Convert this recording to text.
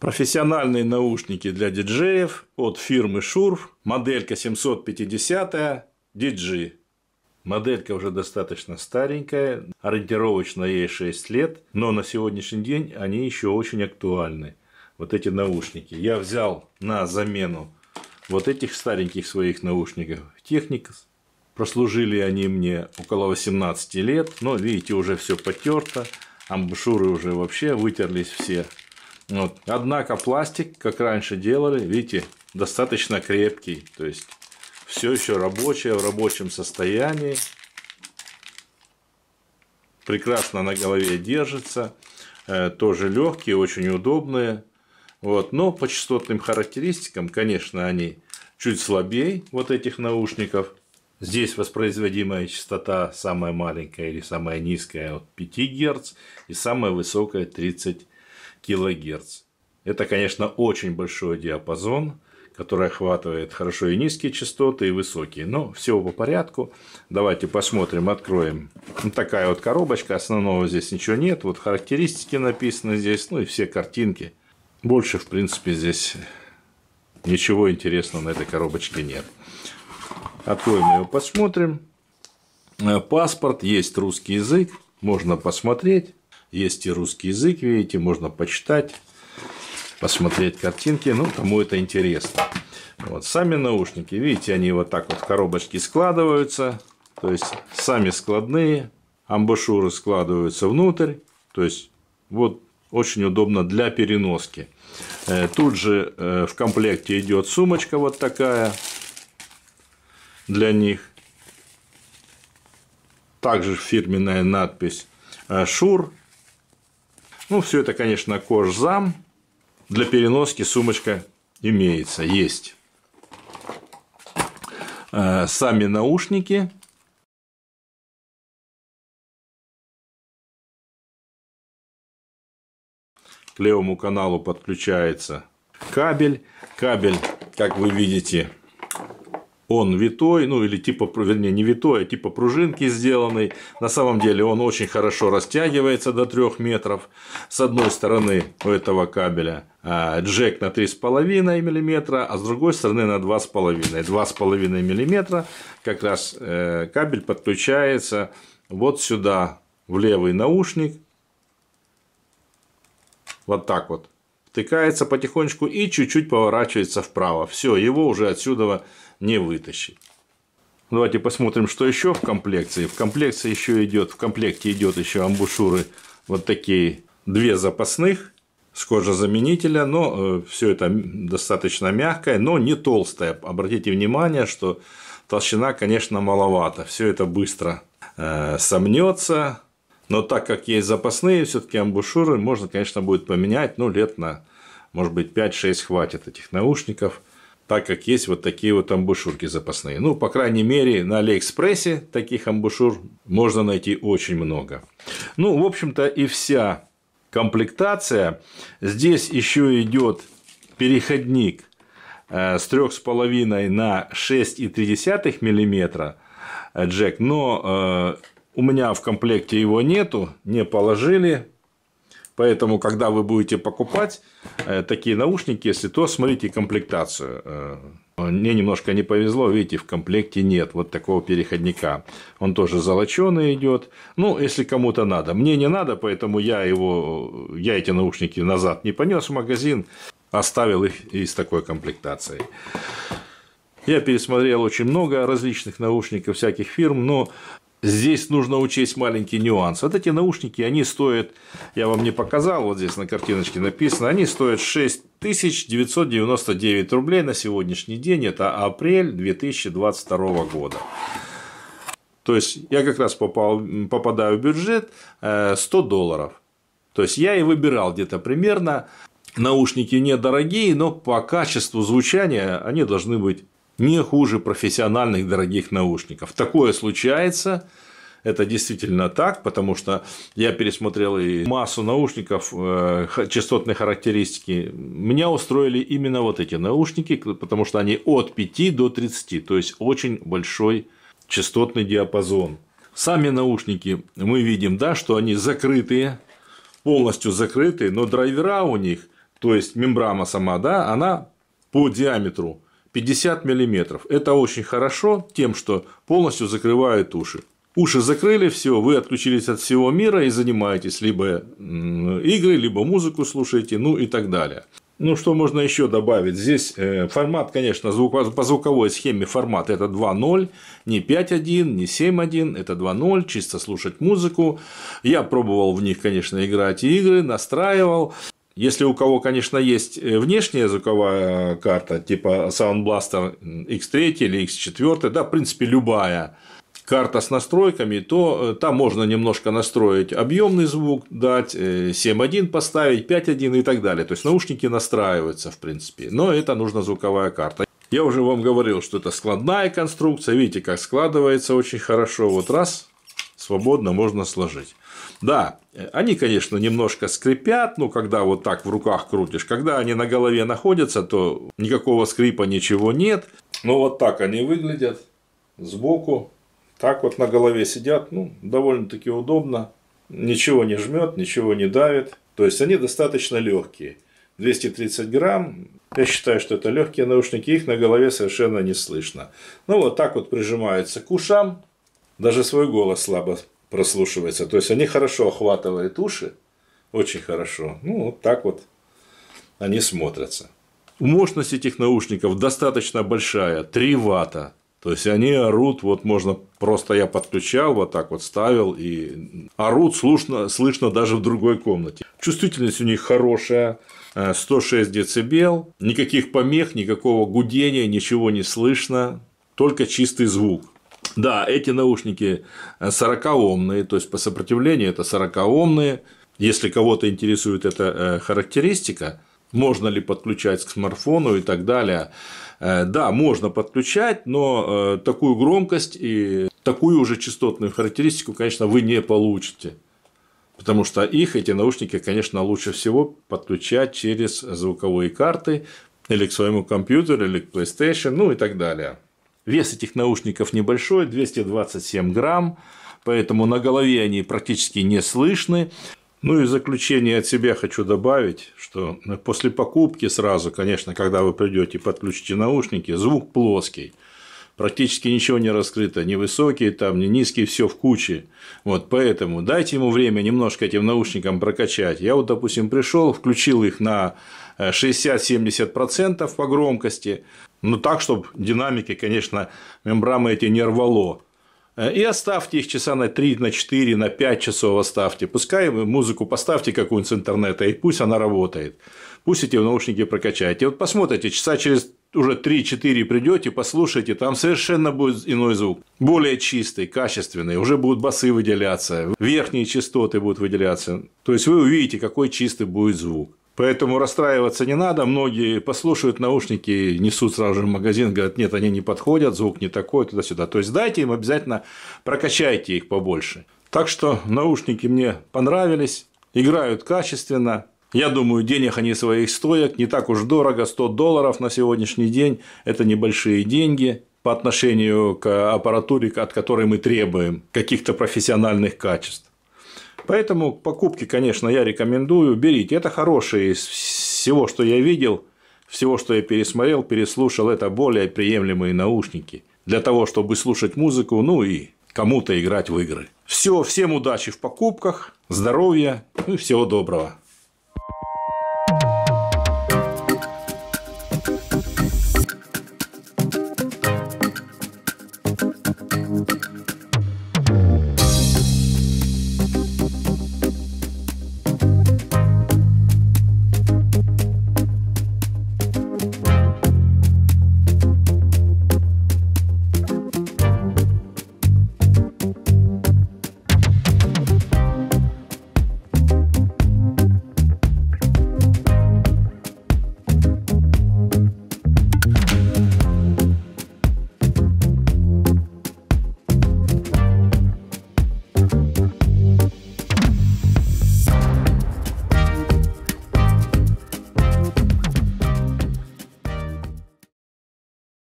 профессиональные наушники для диджеев от фирмы Шур, моделька 750 DG. Моделька уже достаточно старенькая, ориентировочно ей 6 лет, но на сегодняшний день они еще очень актуальны. Вот эти наушники. Я взял на замену вот этих стареньких своих наушников Technics. Прослужили они мне около 18 лет, но видите, уже все потерто, амбушюры уже вообще вытерлись все вот. Однако пластик, как раньше делали, видите, достаточно крепкий. То есть все еще рабочее, в рабочем состоянии. Прекрасно на голове держится. Э, тоже легкие, очень удобные. Вот. Но по частотным характеристикам, конечно, они чуть слабее вот этих наушников. Здесь воспроизводимая частота самая маленькая или самая низкая от 5 Гц и самая высокая 30 Гц килогерц. Это, конечно, очень большой диапазон, который охватывает хорошо и низкие частоты, и высокие. Но все по порядку. Давайте посмотрим, откроем. Вот такая вот коробочка, основного здесь ничего нет. Вот характеристики написаны здесь, ну и все картинки. Больше, в принципе, здесь ничего интересного на этой коробочке нет. Откроем ее, посмотрим. Э, паспорт, есть русский язык, можно посмотреть. Есть и русский язык, видите, можно почитать, посмотреть картинки, ну, кому это интересно. Вот сами наушники, видите, они вот так вот в коробочки складываются, то есть сами складные, амбушюры складываются внутрь, то есть вот очень удобно для переноски. Э, тут же э, в комплекте идет сумочка вот такая для них. Также фирменная надпись э, Шур ну, все это, конечно, кожзам. Для переноски сумочка имеется, есть. Э, сами наушники. К левому каналу подключается кабель. Кабель, как вы видите, он витой, ну или типа, вернее, не витой, а типа пружинки сделанный. На самом деле он очень хорошо растягивается до 3 метров. С одной стороны у этого кабеля а, джек на 3,5 мм, а с другой стороны на 2,5. 2,5 мм как раз э, кабель подключается вот сюда в левый наушник. Вот так вот втыкается потихонечку и чуть-чуть поворачивается вправо. Все, его уже отсюда не вытащить. Давайте посмотрим, что еще в комплекции. В комплекции еще идет, в комплекте идет еще амбушюры вот такие две запасных с кожезаменителя, но э, все это достаточно мягкое, но не толстое. Обратите внимание, что толщина, конечно, маловато. Все это быстро э, сомнется, но так как есть запасные все-таки амбушюры, можно, конечно, будет поменять, ну, лет на, может быть, 5-6 хватит этих наушников, так как есть вот такие вот амбушюрки запасные. Ну, по крайней мере, на Алиэкспрессе таких амбушюр можно найти очень много. Ну, в общем-то, и вся комплектация. Здесь еще идет переходник э, с 3,5 на 6,3 мм э, джек, но э, у меня в комплекте его нету, не положили. Поэтому, когда вы будете покупать э, такие наушники, если то, смотрите комплектацию. Э, мне немножко не повезло, видите, в комплекте нет вот такого переходника. Он тоже золоченый идет. Ну, если кому-то надо. Мне не надо, поэтому я его, я эти наушники назад не понес в магазин. Оставил их и с такой комплектацией. Я пересмотрел очень много различных наушников всяких фирм, но Здесь нужно учесть маленький нюанс. Вот эти наушники, они стоят, я вам не показал, вот здесь на картиночке написано, они стоят 6999 рублей на сегодняшний день, это апрель 2022 года. То есть я как раз попал, попадаю в бюджет 100 э, долларов. То есть я и выбирал где-то примерно. Наушники недорогие, но по качеству звучания они должны быть не хуже профессиональных дорогих наушников. Такое случается, это действительно так, потому что я пересмотрел и массу наушников, э, частотные характеристики. Меня устроили именно вот эти наушники, потому что они от 5 до 30, то есть очень большой частотный диапазон. Сами наушники мы видим, да, что они закрытые, полностью закрытые, но драйвера у них, то есть мембрана сама, да, она по диаметру 50 мм. Это очень хорошо тем, что полностью закрывает уши. Уши закрыли, все, вы отключились от всего мира и занимаетесь либо игры, либо музыку слушаете, ну и так далее. Ну, что можно еще добавить? Здесь э, формат, конечно, по звуковой схеме формат это 2.0, не 5.1, не 7.1, это 2.0, чисто слушать музыку. Я пробовал в них, конечно, играть и игры, настраивал. Если у кого, конечно, есть э, внешняя звуковая э, карта, типа Sound Blaster X3 или X4, да, в принципе, любая карта с настройками, то э, там можно немножко настроить объемный звук, дать 7.1 поставить, 5.1 и так далее. То есть наушники настраиваются, в принципе. Но это нужна звуковая карта. Я уже вам говорил, что это складная конструкция. Видите, как складывается очень хорошо. Вот раз, свободно можно сложить. Да, они, конечно, немножко скрипят, но когда вот так в руках крутишь, когда они на голове находятся, то никакого скрипа, ничего нет. Но вот так они выглядят сбоку, так вот на голове сидят, ну, довольно-таки удобно. Ничего не жмет, ничего не давит. То есть они достаточно легкие. 230 грамм. Я считаю, что это легкие наушники, их на голове совершенно не слышно. Ну вот так вот прижимаются к ушам. Даже свой голос слабо прослушивается. То есть они хорошо охватывают уши, очень хорошо. Ну, вот так вот они смотрятся. Мощность этих наушников достаточно большая, 3 ватта. То есть они орут, вот можно просто я подключал, вот так вот ставил, и орут слышно, слышно даже в другой комнате. Чувствительность у них хорошая, 106 э, децибел, никаких помех, никакого гудения, ничего не слышно, только чистый звук. Да, эти наушники 40-омные, э, то есть по сопротивлению это 40-омные. Если кого-то интересует эта э, характеристика, можно ли подключать к смартфону и так далее. Э, да, можно подключать, но такую громкость и такую уже частотную характеристику, конечно, вы не получите. Потому что их, эти наушники, конечно, лучше всего подключать через звуковые карты или к своему компьютеру, или к PlayStation, ну и так далее. Вес этих наушников небольшой, 227 грамм, поэтому на голове они практически не слышны. Ну и в заключение от себя хочу добавить, что после покупки сразу, конечно, когда вы придете подключите наушники, звук плоский – практически ничего не раскрыто, ни высокие, там, ни низкие, все в куче. Вот, поэтому дайте ему время немножко этим наушникам прокачать. Я вот, допустим, пришел, включил их на 60-70% э, по громкости, но ну, так, чтобы динамики, конечно, мембрамы эти не рвало. Э, и оставьте их часа на 3, на 4, на 5 часов оставьте. Пускай вы музыку поставьте какую-нибудь с интернета, и пусть она работает. Пусть эти наушники прокачаете. вот посмотрите, часа через уже 3-4 придете, послушайте, там совершенно будет иной звук. Более чистый, качественный, уже будут басы выделяться, верхние частоты будут выделяться. То есть вы увидите, какой чистый будет звук. Поэтому расстраиваться не надо. Многие послушают наушники, несут сразу же в магазин, говорят, нет, они не подходят, звук не такой, туда-сюда. То есть дайте им обязательно, прокачайте их побольше. Так что наушники мне понравились, играют качественно, я думаю, денег они своих стоят, не так уж дорого, 100 долларов на сегодняшний день – это небольшие деньги по отношению к аппаратуре, от которой мы требуем каких-то профессиональных качеств. Поэтому покупки, конечно, я рекомендую, берите. Это хорошие из всего, что я видел, всего, что я пересмотрел, переслушал, это более приемлемые наушники для того, чтобы слушать музыку, ну и кому-то играть в игры. Все, всем удачи в покупках, здоровья ну и всего доброго.